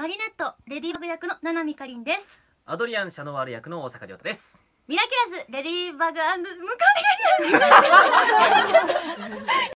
マリネットレディーバグ役の七海かりんですアドリアン・シャノワール役の大阪亮太ですミラキュラスレディーバグ向こうお願い